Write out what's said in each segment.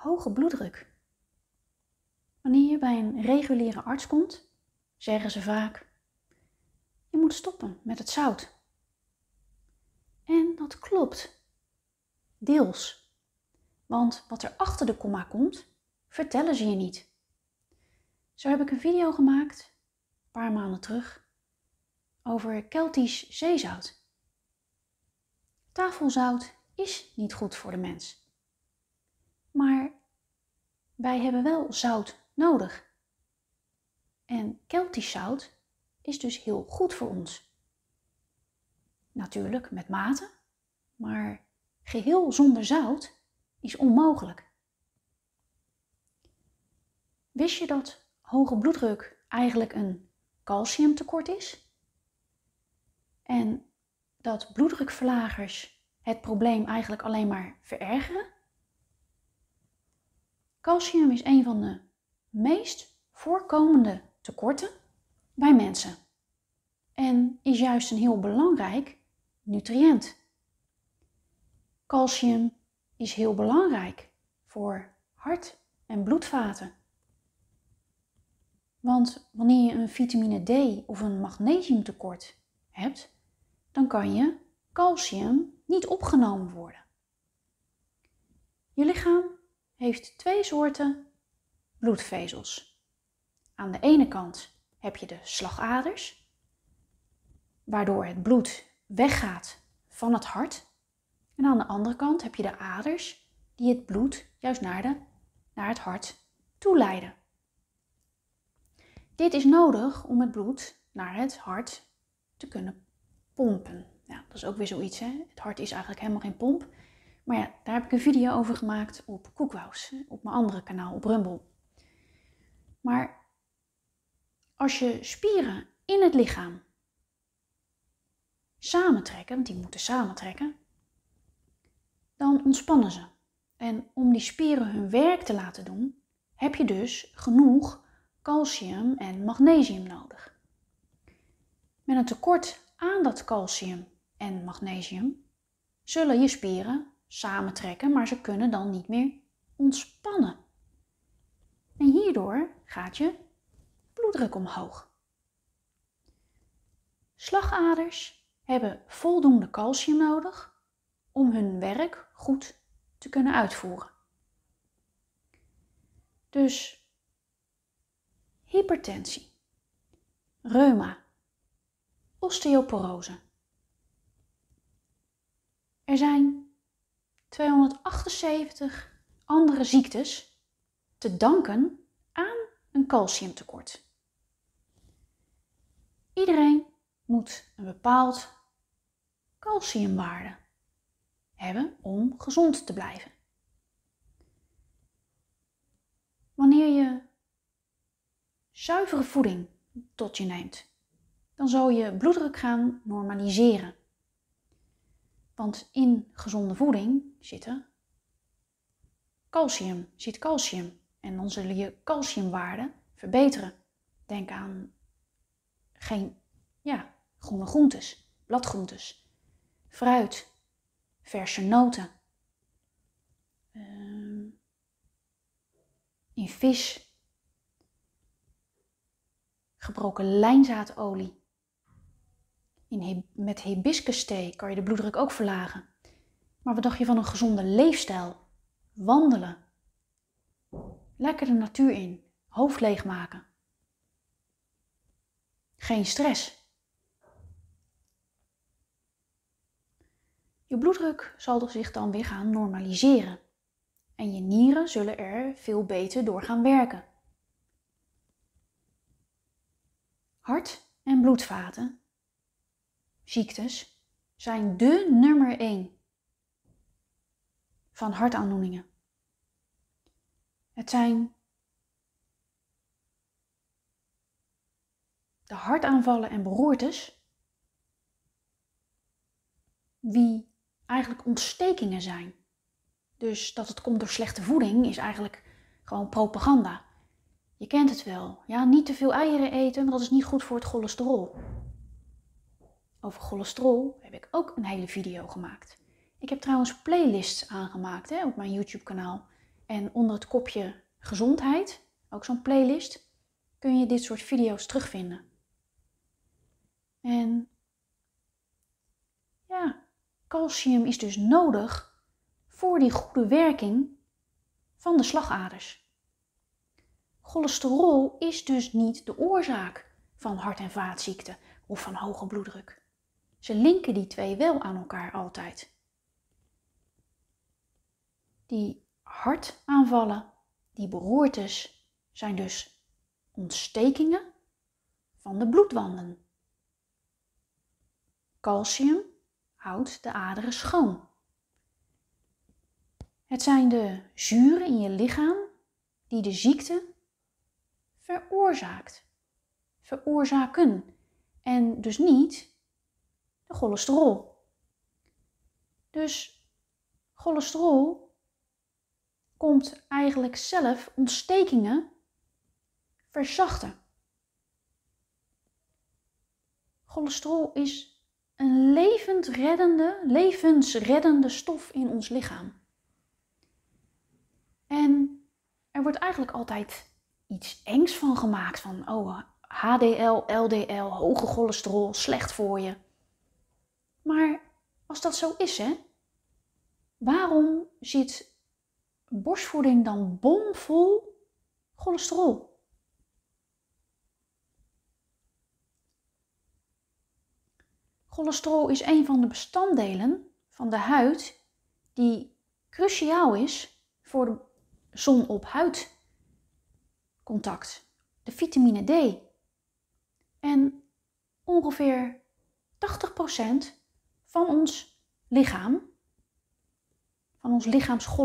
hoge bloeddruk. Wanneer je bij een reguliere arts komt, zeggen ze vaak: Je moet stoppen met het zout. En dat klopt. Deels. Want wat er achter de komma komt, vertellen ze je niet. Zo heb ik een video gemaakt, een paar maanden terug, over Keltisch zeezout. Tafelzout is niet goed voor de mens. Maar wij hebben wel zout nodig. En keltisch zout is dus heel goed voor ons. Natuurlijk met mate, maar geheel zonder zout is onmogelijk. Wist je dat hoge bloeddruk eigenlijk een calciumtekort is? En dat bloeddrukverlagers het probleem eigenlijk alleen maar verergeren? Calcium is een van de meest voorkomende tekorten bij mensen en is juist een heel belangrijk nutriënt. Calcium is heel belangrijk voor hart- en bloedvaten. Want wanneer je een vitamine D of een magnesiumtekort hebt, dan kan je calcium niet opgenomen worden. Je lichaam heeft twee soorten bloedvezels. Aan de ene kant heb je de slagaders, waardoor het bloed weggaat van het hart. En aan de andere kant heb je de aders, die het bloed juist naar, de, naar het hart toeleiden. Dit is nodig om het bloed naar het hart te kunnen pompen. Ja, dat is ook weer zoiets. Hè? Het hart is eigenlijk helemaal geen pomp. Maar ja, daar heb ik een video over gemaakt op Koekwous, op mijn andere kanaal, op Rumble. Maar als je spieren in het lichaam samentrekken, want die moeten samentrekken, dan ontspannen ze. En om die spieren hun werk te laten doen, heb je dus genoeg calcium en magnesium nodig. Met een tekort aan dat calcium en magnesium zullen je spieren samentrekken, maar ze kunnen dan niet meer ontspannen. En hierdoor gaat je bloeddruk omhoog. Slagaders hebben voldoende calcium nodig om hun werk goed te kunnen uitvoeren. Dus hypertensie, reuma, osteoporose. Er zijn 278 andere ziektes te danken aan een calciumtekort. Iedereen moet een bepaald calciumwaarde hebben om gezond te blijven. Wanneer je zuivere voeding tot je neemt, dan zal je bloeddruk gaan normaliseren. Want in gezonde voeding zitten calcium, zit calcium. En dan zullen je calciumwaarden verbeteren. Denk aan geen ja, groene groentes, bladgroentes, fruit, verse noten. Ehm, in vis, gebroken lijnzaadolie, in, met hibiscusthee kan je de bloeddruk ook verlagen. Maar wat dacht je van een gezonde leefstijl? Wandelen. Lekker de natuur in. Hoofd leegmaken. Geen stress. Je bloeddruk zal zich dan weer gaan normaliseren. En je nieren zullen er veel beter door gaan werken. Hart en bloedvaten ziektes zijn de nummer 1 van hartaandoeningen. Het zijn de hartaanvallen en beroertes die eigenlijk ontstekingen zijn. Dus dat het komt door slechte voeding is eigenlijk gewoon propaganda. Je kent het wel. Ja, niet te veel eieren eten, want dat is niet goed voor het cholesterol over cholesterol heb ik ook een hele video gemaakt. Ik heb trouwens playlists aangemaakt hè, op mijn YouTube-kanaal. En onder het kopje gezondheid, ook zo'n playlist, kun je dit soort video's terugvinden. En ja, calcium is dus nodig voor die goede werking van de slagaders. Cholesterol is dus niet de oorzaak van hart- en vaatziekten of van hoge bloeddruk. Ze linken die twee wel aan elkaar altijd. Die hartaanvallen, die beroertes, zijn dus ontstekingen van de bloedwanden. Calcium houdt de aderen schoon. Het zijn de zuren in je lichaam die de ziekte veroorzaakt. Veroorzaken. En dus niet de cholesterol. Dus cholesterol komt eigenlijk zelf ontstekingen verzachten. Cholesterol is een reddende, levensreddende stof in ons lichaam. En er wordt eigenlijk altijd iets engs van gemaakt. Van, oh, HDL, LDL, hoge cholesterol, slecht voor je. Maar als dat zo is, hè, waarom zit borstvoeding dan bomvol cholesterol? Cholesterol is een van de bestanddelen van de huid die cruciaal is voor de zon op contact. de vitamine D. En ongeveer 80% van ons lichaam, van ons lichaams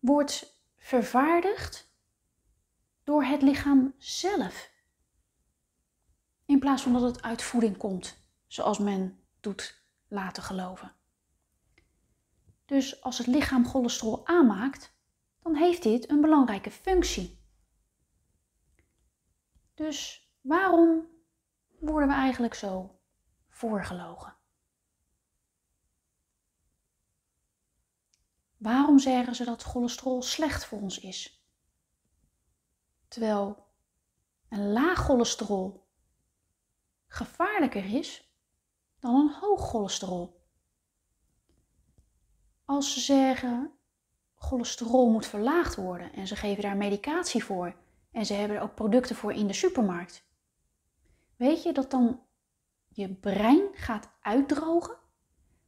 wordt vervaardigd door het lichaam zelf. In plaats van dat het uit voeding komt, zoals men doet laten geloven. Dus als het lichaam cholesterol aanmaakt, dan heeft dit een belangrijke functie. Dus waarom worden we eigenlijk zo voorgelogen? Waarom zeggen ze dat cholesterol slecht voor ons is? Terwijl een laag cholesterol gevaarlijker is dan een hoog cholesterol. Als ze zeggen cholesterol moet verlaagd worden en ze geven daar medicatie voor en ze hebben er ook producten voor in de supermarkt, Weet je dat dan je brein gaat uitdrogen,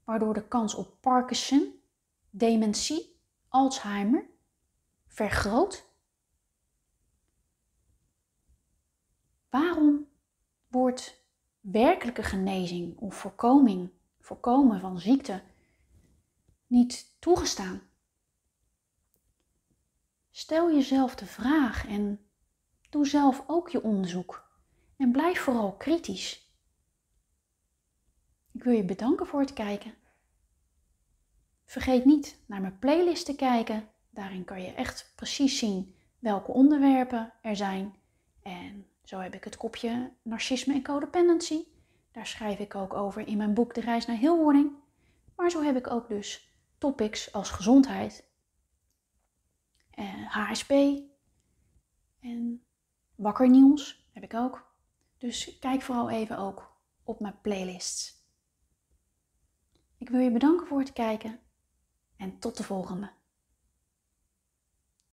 waardoor de kans op Parkinson, dementie, Alzheimer vergroot? Waarom wordt werkelijke genezing of voorkoming, voorkomen van ziekte niet toegestaan? Stel jezelf de vraag en doe zelf ook je onderzoek. En blijf vooral kritisch. Ik wil je bedanken voor het kijken. Vergeet niet naar mijn playlist te kijken. Daarin kan je echt precies zien welke onderwerpen er zijn. En zo heb ik het kopje Narcisme en Codependency. Daar schrijf ik ook over in mijn boek De Reis naar Heelwording. Maar zo heb ik ook dus topics als gezondheid, HSP eh, en wakker nieuws heb ik ook. Dus kijk vooral even ook op mijn playlists. Ik wil je bedanken voor het kijken en tot de volgende.